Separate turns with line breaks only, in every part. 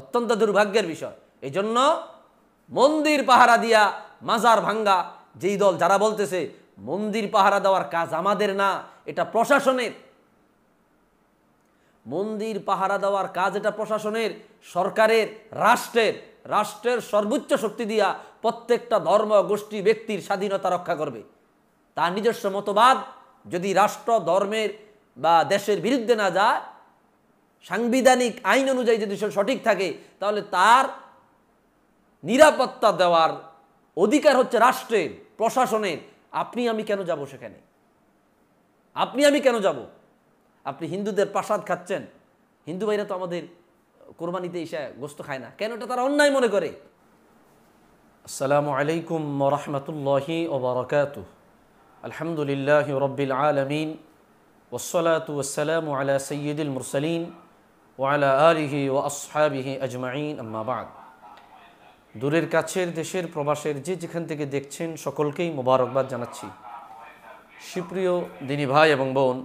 অত্যন্ত দুর্ভাগ্যের বিষয় এই জন্য মন্দির পাহারা দিয়া মাজার ভাঙ্গা যেই দল যারা বলতেছে মন্দির পাহারা দেওয়ার কাজ আমাদের না এটা প্রশাসনের মন্দির পাহারা দেওয়ার কাজ এটা প্রশাসনের সরকারের রাষ্ট্রের রাষ্ট্রের সর্বোচ্চ শক্তি দিয়া প্রত্যেকটা ধর্ম গোষ্ঠী ব্যক্তির স্বাধীনতা রক্ষা করবে তার নিজস্ব মতবাদ যদি রাষ্ট্র ধর্মের বা দেশের বিরুদ্ধে না যায় সাংবিধানিক আইন অনুযায়ী যদি সে সঠিক থাকে তাহলে তার নিরাপত্তা দেওয়ার অধিকার হচ্ছে রাষ্ট্রের প্রশাসনের আপনি আমি কেন যাব সেখানে আপনি আমি কেন যাব আপনি হিন্দুদের প্রাসাদ খাচ্ছেন হিন্দু ভাইরা তো আমাদের কোরবানিতে এসে গোস্ত খায় না কেন এটা তারা অন্যায় মনে করে আসসালামু আলাইকুম রহমতুল্লাহি ওবরাকাত আলহামদুলিল্লাহ রবিল আলমিন ওসলাত ওসালাম আলা সৈয়দুল মুরসালিন ওয়ালা আলিহি ও আসহাবিহি আজমাইন আম্মাবাদ দূরের কাছের দেশের প্রবাসের যে যেখান থেকে দেখছেন সকলকেই মোবারকবাদ জানাচ্ছি সুপ্রিয় দিনী ভাই এবং বোন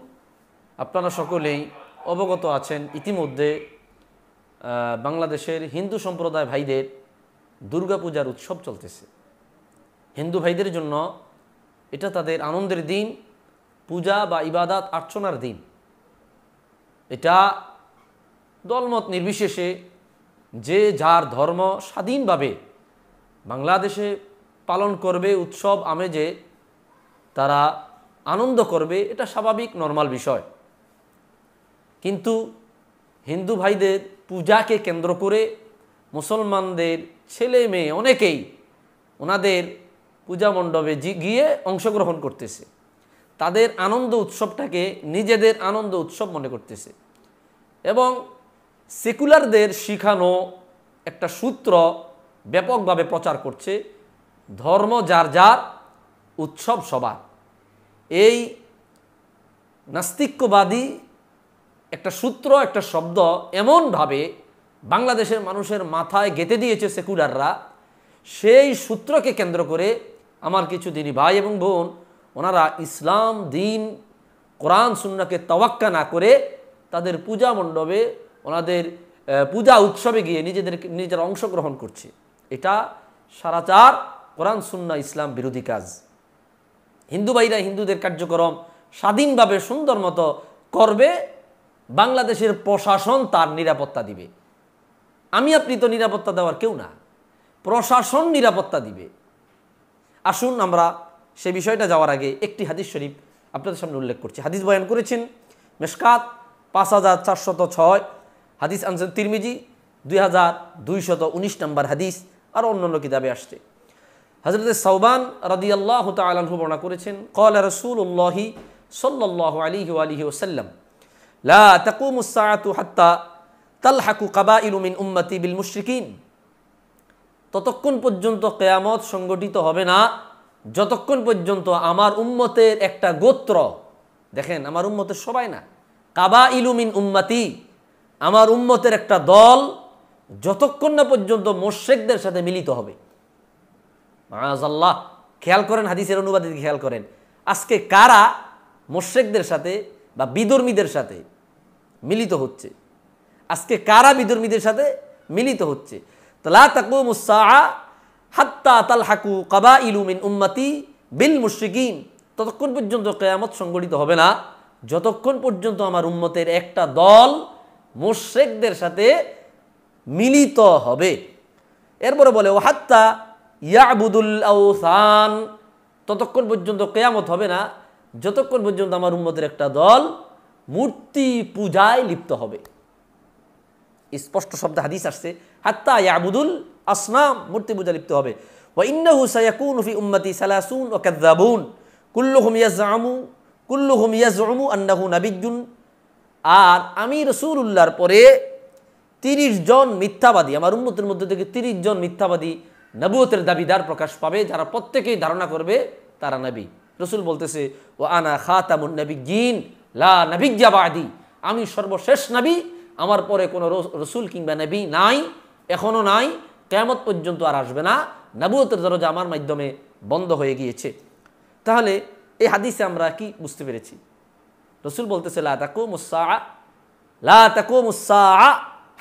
আপনারা সকলেই অবগত আছেন ইতিমধ্যে বাংলাদেশের হিন্দু সম্প্রদায় ভাইদের দুর্গাপূজার উৎসব চলতেছে হিন্দু ভাইদের জন্য এটা তাদের আনন্দের দিন পূজা বা ইবাদাত আর্চনার দিন এটা দলমত নির্বিশেষে যে যার ধর্ম স্বাধীনভাবে বাংলাদেশে পালন করবে উৎসব আমেজে তারা আনন্দ করবে এটা স্বাভাবিক নর্মাল বিষয় কিন্তু হিন্দু ভাইদের পূজাকে কেন্দ্র করে মুসলমানদের ছেলে মেয়ে অনেকেই ওনাদের পূজা মণ্ডপে গিয়ে অংশগ্রহণ করতেছে তাদের আনন্দ উৎসবটাকে নিজেদের আনন্দ উৎসব মনে করতেছে এবং সেকুলারদের শিখানো একটা সূত্র ব্যাপকভাবে প্রচার করছে ধর্ম যার যার উৎসব সবার এই নাস্তিক্যবাদী একটা সূত্র একটা শব্দ এমনভাবে বাংলাদেশের মানুষের মাথায় গেঁথে দিয়েছে সেকুলাররা সেই সূত্রকে কেন্দ্র করে আমার কিছু দিনই ভাই এবং বোন ওনারা ইসলাম দিন কোরআন সুন্নাকে তওয়াক্কা না করে তাদের পূজা মণ্ডপে ওনাদের পূজা উৎসবে গিয়ে নিজেদের নিজের অংশগ্রহণ করছে এটা সারাচার কোরআন সুন্না ইসলাম বিরোধী কাজ হিন্দু ভাইরা হিন্দুদের কার্যক্রম স্বাধীনভাবে সুন্দর মতো করবে বাংলাদেশের প্রশাসন তার নিরাপত্তা দিবে আমি আপনি তো নিরাপত্তা দেওয়ার কেউ না প্রশাসন নিরাপত্তা দিবে আসুন আমরা সে বিষয়টা যাওয়ার আগে একটি হাদিস শরীফ আপনাদের সামনে উল্লেখ করছি হাদিস বয়ান করেছেন মেসকাত পাঁচ হাজার চারশত ছয় হাদিস আনছেন তিরমিজি দুই হাজার দুইশত উনিশ নম্বর হাদিস আর অন্য অন্য কিতাবে আসছে হজরত সৌবান রদি আল্লাহ তালু বর্ণনা করেছেন কল উল্লাহি সাল্লাহ আলী আলী ওসাল্লাম লা তাকু সাআতু হাত্তা তালহাকু কাবা ইলুমিন উম্মতি বিল মুশ্রিকিন ততক্ষণ পর্যন্ত কেয়ামত সংগঠিত হবে না যতক্ষণ পর্যন্ত আমার উম্মতের একটা গোত্র দেখেন আমার উম্মতের সবাই না কাবা ইলুমিন উম্মাতি আমার উম্মতের একটা দল যতক্ষণ না পর্যন্ত মোর্শেকদের সাথে মিলিত হবে খেয়াল করেন হাদিসের অনুবাদে খেয়াল করেন আজকে কারা মোর্শেকদের সাথে বা বিদর্মীদের সাথে মিলিত হচ্ছে আজকে কারা বিদর্মীদের সাথে মিলিত হচ্ছে তালা তাকু মুসা হাত্তা তাল হাকু কাবা ইলুমিন উম্মাতি বিল মুশিকিন ততক্ষণ পর্যন্ত কেয়ামত সংগঠিত হবে না যতক্ষণ পর্যন্ত আমার উম্মতের একটা দল মোশেকদের সাথে মিলিত হবে এরপরে বলে ও হাত্তা ইয়াবুদুল আউসান ততক্ষণ পর্যন্ত কেয়ামত হবে না যতক্ষণ পর্যন্ত আমার উন্মতের একটা দল মূর্তি পূজায় লিপ্ত হবে স্পষ্ট শব্দ হাদিস আসছে হাত্তা ইয়াবুদুল আসনাম মূর্তি পূজা লিপ্ত হবে وإنه سيكون في কুল্লু سلاسون وكذابون কুল্লু হুম كلهم يزعم أنه نبي আর আমি রসুল উল্লাহর পরে তিরিশ জন মিথ্যাবাদী আমার উন্মতির মধ্যে থেকে তিরিশ জন মিথ্যাবাদী নবুয়তের দাবিদার প্রকাশ পাবে যারা প্রত্যেকেই ধারণা করবে তারা নবী রসুল বলতেছে ও আনা খাতামুন নবী গিন লা নবিজ্ঞাবাদী আমি সর্বশেষ নাবী আমার পরে কোনো রসুল কিংবা নবী নাই এখনও নাই কেমত পর্যন্ত আর আসবে না নবুয়তের দরজা আমার মাধ্যমে বন্ধ হয়ে গিয়েছে তাহলে এই হাদিসে আমরা কি বুঝতে পেরেছি রসুল বলতেছে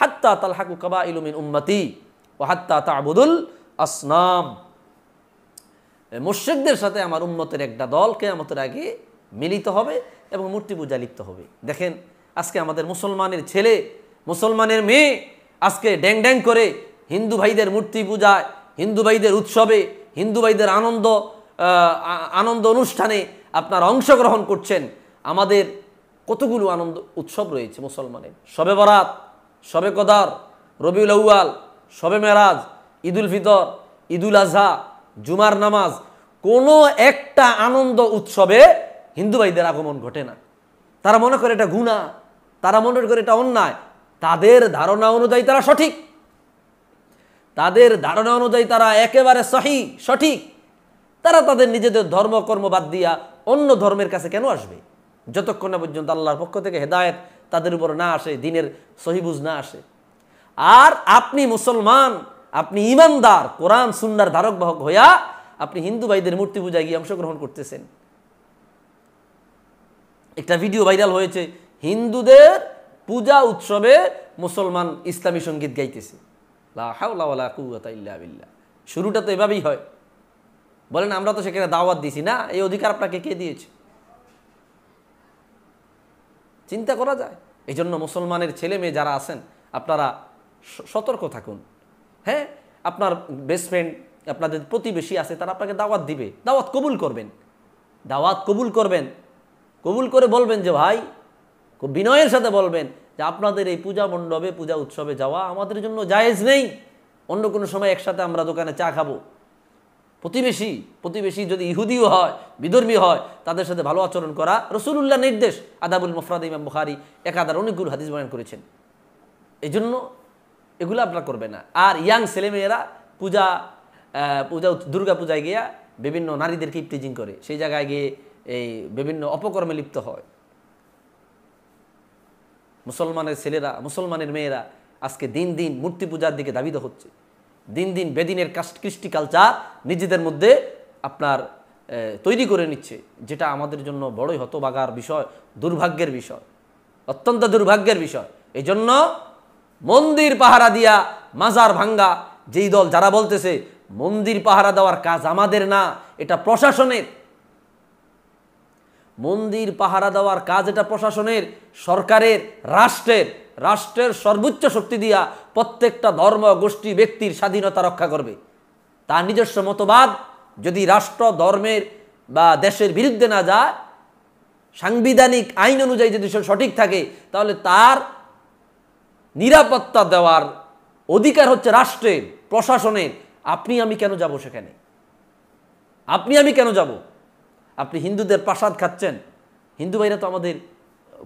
হাত্তা কাবা ইলুমিন ও হাত্তা মুর্শিকদের সাথে আমার উন্মতের একটা দল আমাদের আগে মিলিত হবে এবং মূর্তি পূজা লিপ্ত হবে দেখেন আজকে আমাদের মুসলমানের ছেলে মুসলমানের মেয়ে আজকে ড্যাং ড্যাং করে হিন্দু ভাইদের মূর্তি পূজায় হিন্দু ভাইদের উৎসবে হিন্দু ভাইদের আনন্দ আনন্দ অনুষ্ঠানে আপনার অংশগ্রহণ করছেন আমাদের কতগুলো আনন্দ উৎসব রয়েছে মুসলমানের সবে বরাত সবে কদার রবিউল আউ্য়াল সবে মেরাজ ঈদুল ফিতর ঈদুল আজহা জুমার নামাজ কোনো একটা আনন্দ উৎসবে হিন্দু ভাইদের আগমন ঘটে না তারা মনে করে এটা গুণা তারা মনে করে এটা অন্যায় তাদের ধারণা অনুযায়ী তারা সঠিক তাদের ধারণা অনুযায়ী তারা একেবারে সহি সঠিক তারা তাদের নিজেদের ধর্মকর্ম বাদ দিয়া অন্য ধর্মের কাছে কেন আসবে যতক্ষণ না পর্যন্ত আল্লাহর পক্ষ থেকে হেদায়ত তাদের উপর না আসে দিনের সহিবুজ না আসে আর আপনি মুসলমান আপনি ইমানদার কোরআন সুন্দর ধারক বাহক হইয়া আপনি হিন্দু ভাইদের মূর্তি পূজায় গিয়ে অংশগ্রহণ করতেছেন একটা ভিডিও ভাইরাল হয়েছে হিন্দুদের পূজা উৎসবে মুসলমান ইসলামী সঙ্গীত গাইতেছে শুরুটা তো এভাবেই হয় বলেন আমরা তো সেখানে দাওয়াত দিছি না এই অধিকার আপনাকে কে দিয়েছে চিন্তা করা যায় এই জন্য মুসলমানের ছেলে মেয়ে যারা আছেন আপনারা সতর্ক থাকুন হ্যাঁ আপনার বেস্ট ফ্রেন্ড আপনাদের প্রতিবেশী আছে তারা আপনাকে দাওয়াত দিবে দাওয়াত কবুল করবেন দাওয়াত কবুল করবেন কবুল করে বলবেন যে ভাই বিনয়ের সাথে বলবেন যে আপনাদের এই পূজা মণ্ডপে পূজা উৎসবে যাওয়া আমাদের জন্য জায়েজ নেই অন্য কোনো সময় একসাথে আমরা দোকানে চা খাবো প্রতিবেশী প্রতিবেশী যদি ইহুদিও হয় বিধর্মী হয় তাদের সাথে ভালো আচরণ করা রসুলুল্লাহ নির্দেশ আদাবুল মুফরাদ ইমাম বুখারি একাদার অনেকগুলো হাদিস বয়ান করেছেন এই জন্য এগুলো আপনারা করবে না আর ইয়াং ছেলেমেয়েরা পূজা পূজা দুর্গা পূজায় গিয়া বিভিন্ন নারীদেরকে ইপটিজিং করে সেই জায়গায় গিয়ে এই বিভিন্ন অপকর্মে লিপ্ত হয় মুসলমানের ছেলেরা মুসলমানের মেয়েরা আজকে দিন দিন মূর্তি পূজার দিকে দাবিত হচ্ছে দিন দিন বেদিনের কৃষ্টি কালচার নিজেদের মধ্যে আপনার তৈরি করে নিচ্ছে যেটা আমাদের জন্য বড়ই হতবাগার বিষয় দুর্ভাগ্যের বিষয় অত্যন্ত দুর্ভাগ্যের বিষয় এই জন্য মন্দির পাহারা দিয়া মাজার ভাঙ্গা যেই দল যারা বলতেছে মন্দির পাহারা দেওয়ার কাজ আমাদের না এটা প্রশাসনের মন্দির পাহারা দেওয়ার কাজ এটা প্রশাসনের সরকারের রাষ্ট্রের রাষ্ট্রের সর্বোচ্চ শক্তি দিয়া প্রত্যেকটা ধর্ম গোষ্ঠী ব্যক্তির স্বাধীনতা রক্ষা করবে তার নিজস্ব মতবাদ যদি রাষ্ট্র ধর্মের বা দেশের বিরুদ্ধে না যায় সাংবিধানিক আইন অনুযায়ী যদি সে সঠিক থাকে তাহলে তার নিরাপত্তা দেওয়ার অধিকার হচ্ছে রাষ্ট্রের প্রশাসনের আপনি আমি কেন যাব সেখানে আপনি আমি কেন যাব আপনি হিন্দুদের প্রাসাদ খাচ্ছেন হিন্দু ভাইরা তো আমাদের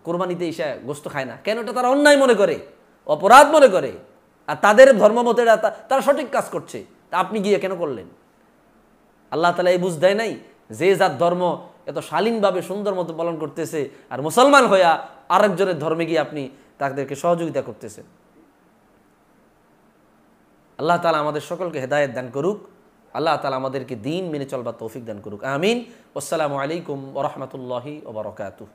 কোরবানিতে এসে গোস্ত খায় না কেন এটা তারা অন্যায় মনে করে অপরাধ মনে করে আর তাদের ধর্মমতেরা তারা সঠিক কাজ করছে তা আপনি গিয়ে কেন করলেন আল্লাহ তালা এই বুঝ দেয় নাই যে যার ধর্ম এত শালীনভাবে সুন্দর মতো পালন করতেছে আর মুসলমান হইয়া আরেকজনের ধর্মে গিয়ে আপনি তাদেরকে সহযোগিতা করতেছেন আল্লাহ তালা আমাদের সকলকে হেদায়ত দান করুক আল্লাহ তালা আমাদেরকে দিন মেনে চলবার তৌফিক দান করুক আমিন আসসালামু আলাইকুম ওরহমতুল্লাহি ওবরকাতু